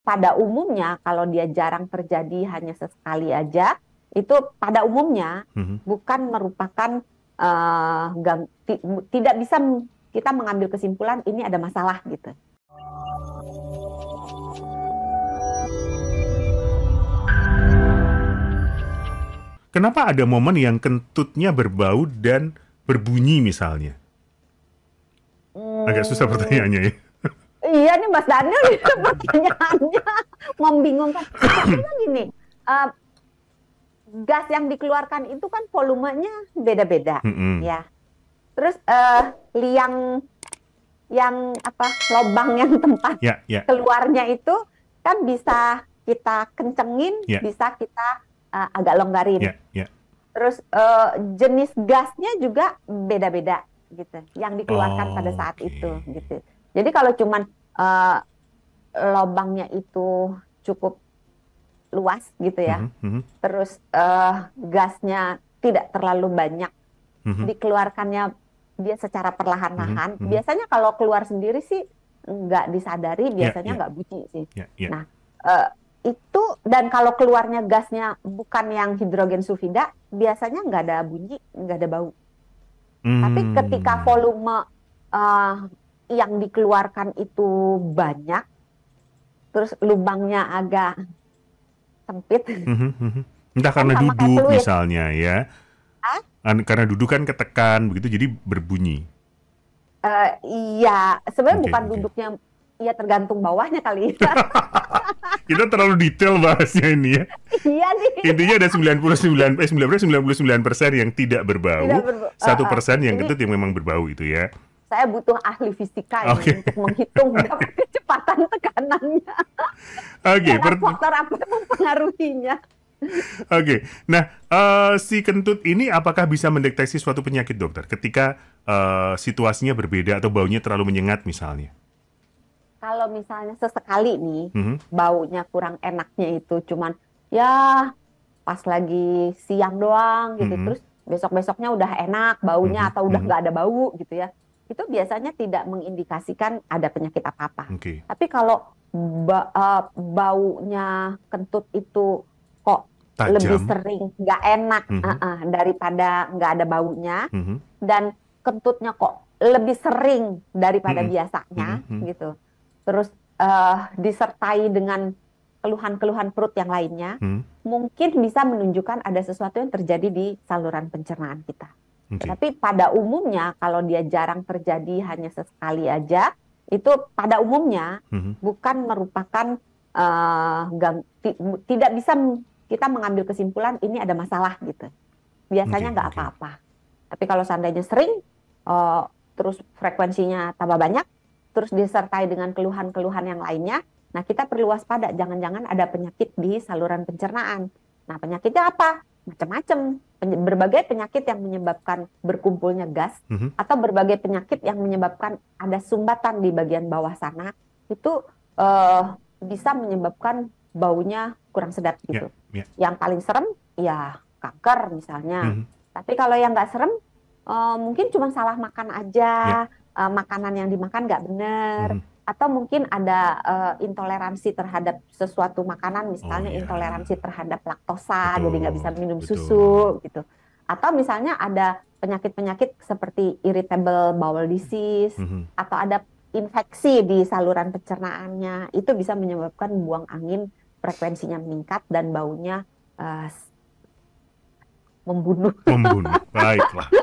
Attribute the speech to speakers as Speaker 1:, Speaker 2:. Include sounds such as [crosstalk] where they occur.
Speaker 1: pada umumnya kalau dia jarang terjadi hanya sesekali aja itu pada umumnya mm-hmm. bukan merupakan uh, gang, tidak bisa kita mengambil kesimpulan ini ada masalah gitu.
Speaker 2: Kenapa ada momen yang kentutnya berbau dan berbunyi misalnya?
Speaker 1: Hmm. Agak susah pertanyaannya ya iya nih Mas Daniel [laughs] pertanyaannya membingungkan. Karena gini, uh, gas yang dikeluarkan itu kan volumenya beda-beda, mm -hmm. ya. Terus uh, liang yang apa lubang yang tempat yeah, yeah. keluarnya itu kan bisa kita kencengin, yeah. bisa kita uh, agak longgarin. Yeah, yeah. Terus uh, jenis gasnya juga beda-beda gitu, yang dikeluarkan oh, pada saat okay. itu gitu. Jadi kalau cuman uh, lobangnya itu cukup luas gitu ya. Mm -hmm. Terus uh, gasnya tidak terlalu banyak. Mm -hmm. Dikeluarkannya dia secara perlahan-lahan. Mm -hmm. Biasanya kalau keluar sendiri sih nggak disadari, ya, biasanya yeah, yeah. nggak bunyi sih. Yeah, yeah. Nah uh, itu dan kalau keluarnya gasnya bukan yang hidrogen sulfida, biasanya nggak ada bunyi, nggak ada bau.
Speaker 3: Mm. Tapi hmm. ketika
Speaker 1: volume uh, yang dikeluarkan itu banyak, terus lubangnya agak sempit. Mhm,
Speaker 2: mhm. Entah kan karena kan duduk misalnya ya. Hah? Karena duduk kan ketekan begitu jadi berbunyi.
Speaker 1: Uh, iya, sebenarnya okay, bukan okay. duduknya, ya tergantung bawahnya kali ya. [laughs]
Speaker 2: Kita terlalu detail bahasnya ini ya.
Speaker 1: iya sih.
Speaker 2: Intinya ada 99 eh 99 persen yang tidak berbau, satu eh, eh, persen uh, uh, yang ini... yang memang berbau itu ya
Speaker 1: saya butuh ahli fisika okay. untuk menghitung [laughs] kecepatan tekanannya.
Speaker 2: Oke. Okay, faktor
Speaker 1: apa yang mempengaruhinya?
Speaker 2: Oke, okay. nah uh, si kentut ini apakah bisa mendeteksi suatu penyakit dokter ketika uh, situasinya berbeda atau baunya terlalu menyengat misalnya?
Speaker 1: Kalau misalnya sesekali nih mm -hmm. baunya kurang enaknya itu cuman ya pas lagi siang doang gitu, mm -hmm. terus besok besoknya udah enak baunya mm -hmm. atau udah mhm. nggak mm -hmm. ada bau gitu ya, itu biasanya tidak mengindikasikan ada penyakit apa-apa. Okay. Tapi kalau ba uh, baunya kentut itu kok Tajam. lebih sering nggak enak mm -hmm. uh -uh, daripada nggak ada baunya mm -hmm. dan kentutnya kok lebih sering daripada mm -hmm. biasanya mm -hmm. gitu. Terus uh, disertai dengan keluhan-keluhan perut yang lainnya, -hmm. mungkin bisa menunjukkan ada sesuatu yang terjadi di saluran pencernaan kita. Okay. Tapi pada umumnya kalau dia jarang terjadi hanya sesekali aja, itu pada umumnya mm-hmm. bukan merupakan uh, eh, gang, tidak bisa kita mengambil kesimpulan ini ada masalah gitu. Biasanya nggak okay, okay. apa-apa. Tapi kalau seandainya sering, uh, terus frekuensinya tambah banyak, terus disertai dengan keluhan-keluhan yang lainnya, nah kita perlu waspada jangan-jangan ada penyakit di saluran pencernaan. Nah penyakitnya apa? Macam-macam berbagai penyakit yang menyebabkan berkumpulnya gas mm-hmm. atau berbagai penyakit yang menyebabkan ada sumbatan di bagian bawah sana itu uh, bisa menyebabkan baunya kurang sedap ya, gitu. Yeah, yeah. Yang paling serem ya kanker misalnya. Mm-hmm. Tapi kalau yang nggak serem uh, mungkin cuma salah makan aja, yeah. Ya. uh, makanan yang dimakan nggak benar. Mm-hmm atau mungkin ada uh, intoleransi terhadap sesuatu makanan misalnya oh, iya. intoleransi terhadap laktosa betul, jadi nggak bisa minum betul. susu gitu atau misalnya ada penyakit-penyakit seperti irritable bowel disease mm -hmm. atau ada infeksi di saluran pencernaannya itu bisa menyebabkan buang angin frekuensinya meningkat dan baunya uh, membunuh membunuh [laughs] baiklah